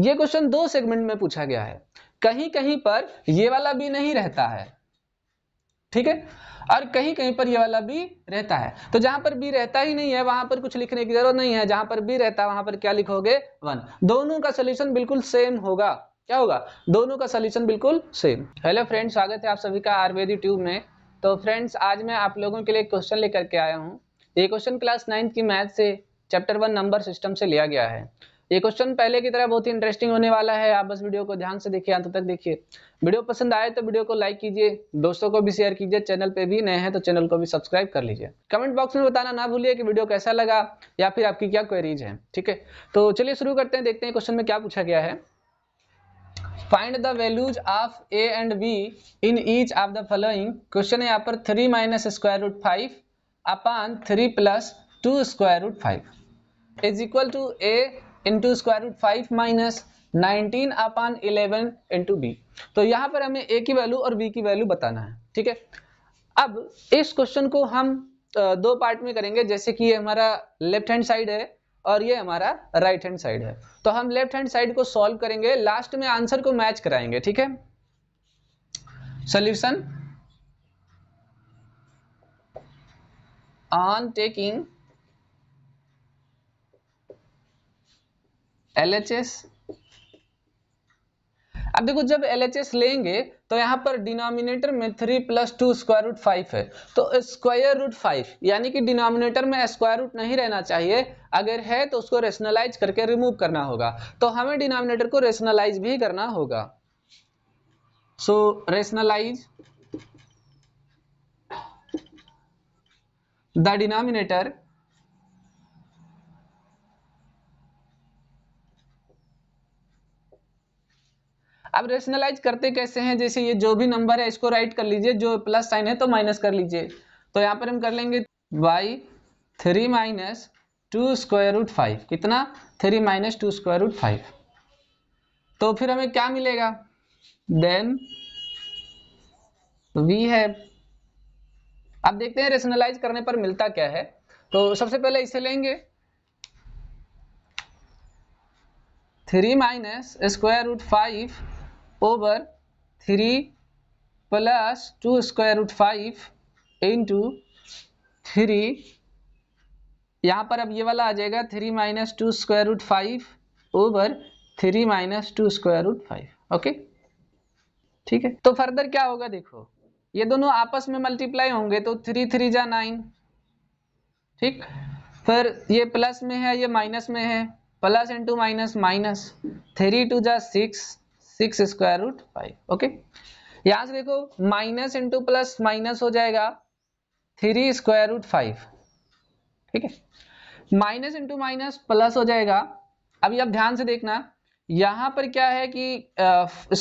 ये क्वेश्चन दो सेगमेंट में पूछा गया है कहीं कहीं पर ये वाला भी नहीं रहता है ठीक है और कहीं कहीं पर ये वाला भी रहता है तो जहां पर भी रहता ही नहीं है वहां पर कुछ लिखने की जरूरत नहीं है जहां पर भी रहता है वहां पर क्या लिखोगे वन दोनों का सोल्यूशन बिल्कुल सेम होगा क्या होगा दोनों का सोल्यूशन बिल्कुल सेम हेलो फ्रेंड्स स्वागत है आप सभी का आयुर्वेदी ट्यूब में तो फ्रेंड्स आज मैं आप लोगों के लिए क्वेश्चन लेकर के आया हूँ ये क्वेश्चन क्लास नाइन्थ की मैथ से चैप्टर वन नंबर सिस्टम से लिया गया है ये क्वेश्चन पहले की तरह बहुत ही इंटरेस्टिंग होने वाला है आप बस वीडियो को ध्यान से देखिए अंत तक देखिए वीडियो पसंद आए तो वीडियो को लाइक कीजिए दोस्तों को भी शेयर कीजिए चैनल पे भी नए हैं तो चैनल को भी सब्सक्राइब कर लीजिए कमेंट बॉक्स में बताना ना भूलिए कि वीडियो कैसा लगा या फिर आपकी क्या क्वेरीज है ठीक है तो चलिए शुरू करते हैं देखते हैं क्वेश्चन में क्या पूछा गया है find the values of A and B in each of the following question यहाँ पर three minus square root five upon three plus two square root five is equal to A into square root five minus nineteen upon eleven into B तो यहां पर हमें ए की value और B की value बताना है ठीक है अब इस क्वेश्चन को हम दो पार्ट में करेंगे जैसे कि ये हमारा लेफ्ट हैंड साइड है और ये हमारा राइट हैंड साइड है तो हम लेफ्ट हैंड साइड को सॉल्व करेंगे लास्ट में आंसर को मैच कराएंगे ठीक है सोल्यूशन ऑन टेकिंग एल अब देखो जब एल लेंगे तो यहाँ पर डिनोमिनेटर में three plus two square root five है तो स्क्वायर रूट फाइव यानी कि डिनोमिनेटर में स्क्वायर रूट नहीं रहना चाहिए अगर है तो उसको रेशनलाइज करके रिमूव करना होगा तो हमें डिनोमिनेटर को रेशनलाइज भी करना होगा सो रेशनलाइज द डिनोमिनेटर अब रेशनलाइज करते कैसे हैं जैसे ये जो भी नंबर है इसको राइट कर लीजिए जो प्लस साइन है तो माइनस कर लीजिए तो यहाँ पर हम कर लेंगे by three minus two square root five कितना three minus two square root five तो फिर हमें क्या मिलेगा देन वी है अब देखते हैं रेशनलाइज करने पर मिलता क्या है तो सबसे पहले इसे लेंगे three minus square root five over 3 plus 2 square root 5 into three यहाँ पर अब ये वाला आ जाएगा three minus two square root five over three minus two square root five okay ठीक है तो फर्दर क्या होगा देखो ये दोनों आपस में मल्टीप्लाई होंगे तो थ्री थ्री जा नाइन ठीक फिर ये प्लस में है ये माइनस में है plus into minus minus three two जा six six square root five okay यहां से देखो माइनस इंटू प्लस माइनस हो जाएगा थ्री स्क्वायर रूट फाइव ठीक है माइनस इंटू माइनस प्लस हो जाएगा अभी आप ध्यान से देखना यहां पर क्या है कि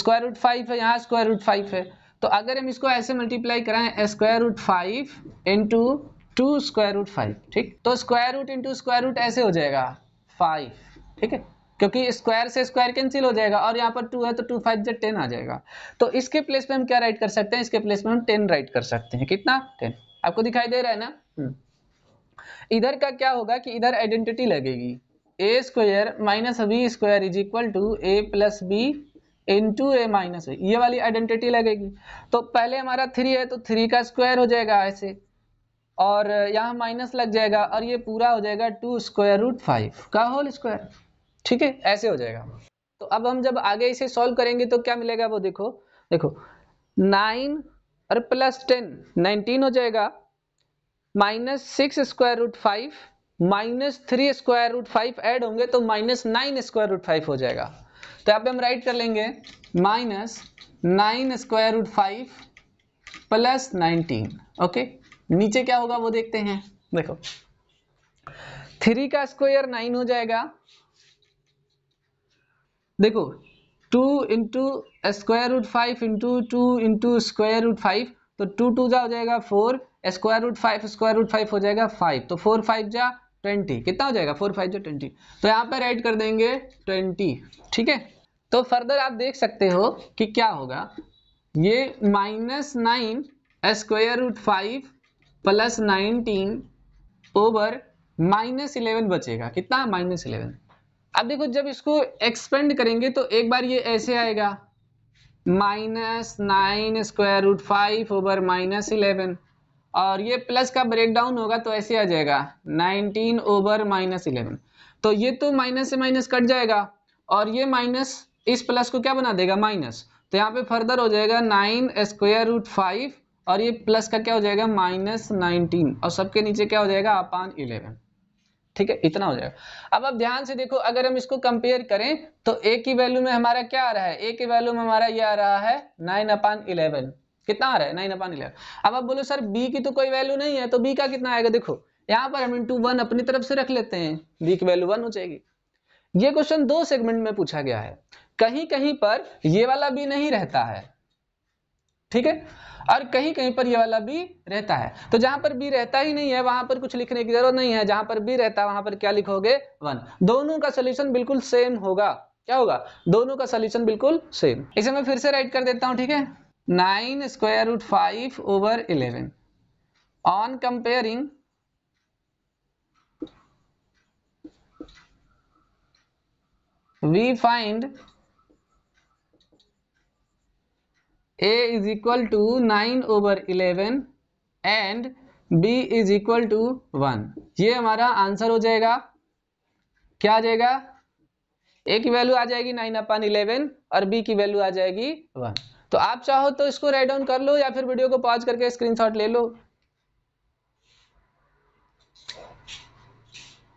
स्क्वायर रूट फाइव है यहां स्क्वायर रूट फाइव है तो अगर हम इसको ऐसे मल्टीप्लाई कराएं square root five into two square root five ठीक तो square root into square root ऐसे हो जाएगा फाइव ठीक है क्योंकि स्क्वायर से स्क्वायर कैंसिल हो जाएगा और यहाँ पर टू है तो टू फाइव जो टेन आ जाएगा तो इसके प्लेस में हम क्या राइट कर सकते हैं इसके प्लेस में हम टेन राइट कर सकते हैं कितना टेन आपको दिखाई दे रहा है ना हम्म। इधर का क्या होगा कि इधर आइडेंटिटी लगेगी A square minus B square is equal to A plus B into A minus B ये वाली आइडेंटिटी लगेगी तो पहले हमारा थ्री है तो थ्री का स्क्वायर हो जाएगा ऐसे और यहाँ माइनस लग जाएगा और ये पूरा हो जाएगा टू स्क्वायर रूट फाइव का होल स्क्वायर ठीक है ऐसे हो जाएगा तो अब हम जब आगे इसे सॉल्व करेंगे तो क्या मिलेगा वो देखो देखो नाइन और प्लस टेन नाइनटीन हो जाएगा minus six square root five minus three square root five add होंगे तो minus nine square root five हो जाएगा तो यहाँ पे हम राइट कर लेंगे minus nine square root five plus nineteen okay नीचे क्या होगा वो देखते हैं देखो थ्री का स्क्वायर नाइन हो जाएगा देखो two into square root five into two into square root five तो टू टू जा हो जाएगा four square root five square root five हो जाएगा फाइव तो फोर फाइव जा ट्वेंटी कितना हो जाएगा फोर फाइव जो ट्वेंटी तो यहाँ पर ऐड कर देंगे ट्वेंटी ठीक है तो फर्दर आप देख सकते हो कि क्या होगा ये minus nine square root five plus nineteen over minus eleven बचेगा कितना माइनस इलेवन अब देखो जब इसको एक्सपेंड करेंगे तो एक बार ये ऐसे आएगा minus nine square root five over minus eleven और ये प्लस का ब्रेकडाउन होगा तो ऐसे आ जाएगा नाइनटीन ओवर माइनस इलेवन तो ये तो माइनस से माइनस कट जाएगा और ये माइनस इस प्लस को क्या बना देगा माइनस तो यहाँ पे फर्दर हो जाएगा नाइन स्क्वायर रूट फाइव और ये प्लस का क्या हो जाएगा माइनस नाइनटीन और सबके नीचे क्या हो जाएगा अपान इलेवन ठीक है इतना हो जाएगा अब अब ध्यान से देखो अगर हम इसको कंपेयर करें तो ए की वैल्यू में हमारा क्या आ रहा है ए की वैल्यू में हमारा ये आ रहा है नाइन अपान इलेवन कितना आ रहा है नाइन अपान इलेवन अब आप बोलो सर बी की तो कोई वैल्यू नहीं है तो बी का कितना आएगा देखो यहाँ पर हम इंटू वन अपनी तरफ से रख लेते हैं बी की वैल्यू वन हो जाएगी ये क्वेश्चन दो सेगमेंट में पूछा गया है कहीं कहीं पर ये वाला बी नहीं रहता है ठीक है और कहीं कहीं पर ये वाला भी रहता है तो जहां पर बी रहता ही नहीं है वहां पर कुछ लिखने की जरूरत नहीं है जहां पर बी रहता है वहां पर क्या लिखोगे वन दोनों का सोल्यूशन बिल्कुल सेम होगा क्या होगा दोनों का सोल्यूशन बिल्कुल सेम इसे मैं फिर से राइट कर देता हूं ठीक है nine square root five over eleven on comparing we find a is equal to 9 over 11 and b is equal to 1 ये हमारा आंसर हो जाएगा क्या आ जाएगा ए की वैल्यू आ जाएगी 9 अपन 11 और b की वैल्यू आ जाएगी 1 तो आप चाहो तो इसको राइट डाउन कर लो या फिर वीडियो को पॉज करके स्क्रीनशॉट ले लो